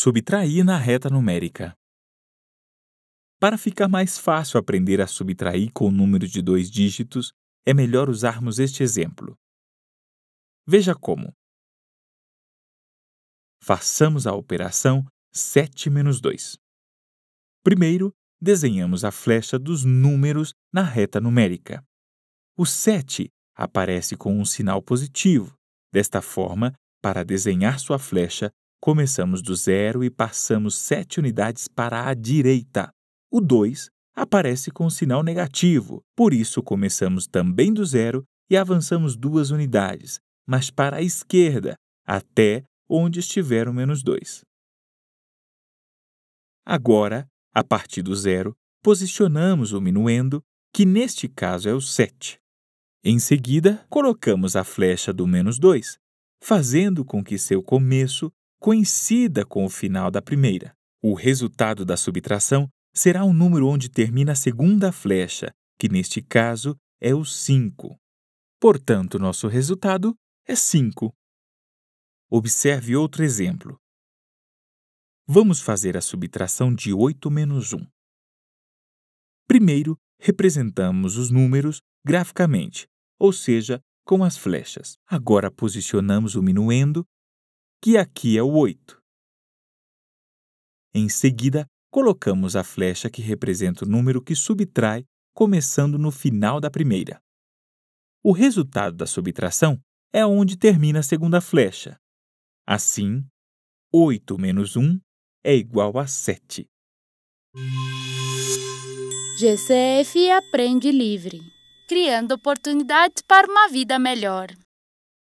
Subtrair na reta numérica. Para ficar mais fácil aprender a subtrair com o número de dois dígitos, é melhor usarmos este exemplo. Veja como. Façamos a operação 7 menos 2. Primeiro, desenhamos a flecha dos números na reta numérica. O 7 aparece com um sinal positivo. Desta forma, para desenhar sua flecha, Começamos do zero e passamos sete unidades para a direita. O 2 aparece com sinal negativo, por isso começamos também do zero e avançamos duas unidades, mas para a esquerda, até onde estiver o menos 2. Agora, a partir do zero, posicionamos o minuendo, que neste caso é o 7. Em seguida, colocamos a flecha do menos 2, fazendo com que seu começo coincida com o final da primeira. O resultado da subtração será o número onde termina a segunda flecha, que neste caso é o 5. Portanto, nosso resultado é 5. Observe outro exemplo. Vamos fazer a subtração de 8 menos 1. Primeiro, representamos os números graficamente, ou seja, com as flechas. Agora posicionamos o minuendo que aqui é o 8. Em seguida, colocamos a flecha que representa o número que subtrai, começando no final da primeira. O resultado da subtração é onde termina a segunda flecha. Assim, 8 menos 1 é igual a 7. GCF aprende livre, criando oportunidades para uma vida melhor.